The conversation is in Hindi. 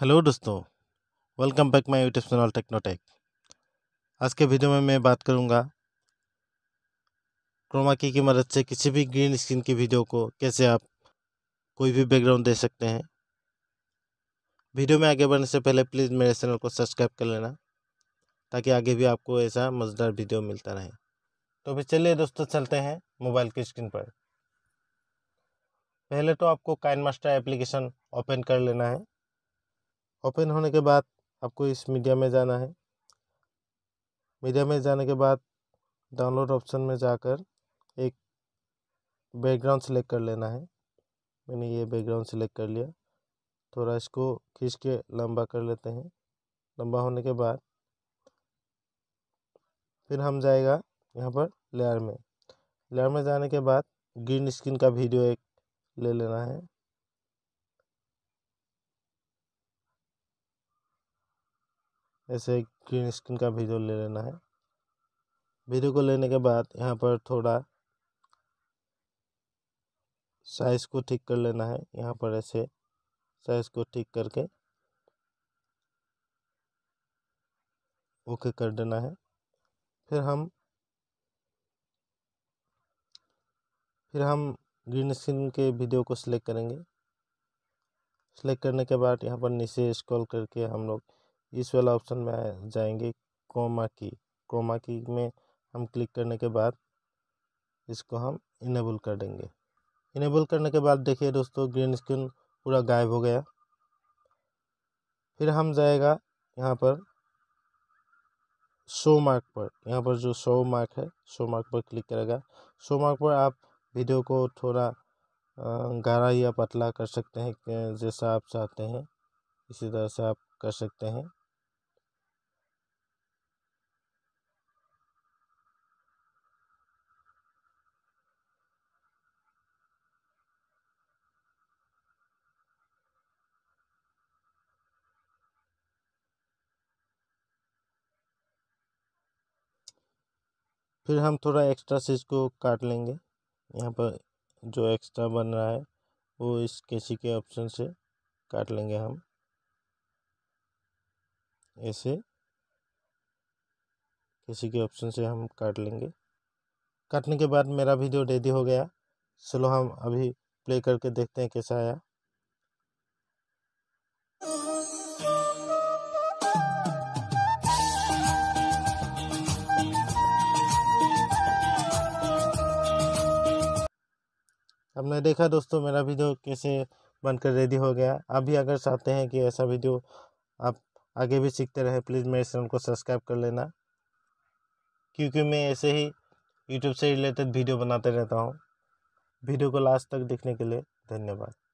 हेलो दोस्तों welcome back my YouTube channel Technotech आज के वीडियो में मैं बात करूंगा क्रोमा की की मदद से किसी भी ग्रीन स्क्रीन की वीडियो को कैसे आप कोई भी बैकग्राउंड दे सकते हैं वीडियो में आगे बढ़ने से पहले प्लीज़ मेरे चैनल को सब्सक्राइब कर लेना ताकि आगे भी आपको ऐसा मज़ेदार वीडियो मिलता रहे तो फिर चलिए दोस्तों चलते हैं मोबाइल की स्क्रीन पर पहले तो आपको काइन मास्टर एप्लीकेशन ओपन कर लेना है ओपन होने के बाद आपको इस मीडिया में जाना है मीडिया में जाने के बाद डाउनलोड ऑप्शन में जाकर एक बैकग्राउंड सेलेक्ट कर लेना है मैंने ये बैकग्राउंड सेलेक्ट कर लिया थोड़ा इसको खींच के लंबा कर लेते हैं लंबा होने के बाद फिर हम जाएगा यहाँ पर लेयर में लेयर में जाने के बाद ग्रीन स्क्रीन का वीडियो एक ले लेना है ऐसे ग्रीन स्क्रीन का वीडियो ले लेना है वीडियो को लेने के बाद यहाँ पर थोड़ा साइज़ को ठीक कर लेना है यहाँ पर ऐसे साइज़ को ठीक करके ओके कर देना है फिर हम फिर हम ग्रीन स्क्रीन के वीडियो को सिलेक्ट करेंगे सिलेक्ट करने के बाद यहाँ पर नीचे स्क्रॉल करके हम लोग इस वाला ऑप्शन में जाएंगे कोमा की कोमा की में हम क्लिक करने के बाद इसको हम इनेबल कर देंगे इनेबल करने के बाद देखिए दोस्तों ग्रीन स्क्रीन पूरा गायब हो गया फिर हम जाएगा यहाँ पर शो मार्क पर यहाँ पर जो शो मार्क है शो मार्क पर क्लिक करेगा शो मार्क पर आप वीडियो को थोड़ा गाढ़ा या पतला कर सकते हैं जैसा आप चाहते हैं इसी तरह से आप कर सकते हैं फिर हम थोड़ा एक्स्ट्रा से इसको काट लेंगे यहाँ पर जो एक्स्ट्रा बन रहा है वो इस कैसी के ऑप्शन से काट लेंगे हम ऐसे कैंची के ऑप्शन से हम काट लेंगे काटने के बाद मेरा वीडियो रेडी हो गया चलो हम अभी प्ले करके देखते हैं कैसा आया आपने देखा दोस्तों मेरा वीडियो कैसे बनकर रेडी हो गया आप भी अगर चाहते हैं कि ऐसा वीडियो आप आगे भी सीखते रहे प्लीज़ मेरे चैनल को सब्सक्राइब कर लेना क्योंकि मैं ऐसे ही यूट्यूब से रिलेटेड वीडियो बनाते रहता हूँ वीडियो को लास्ट तक देखने के लिए धन्यवाद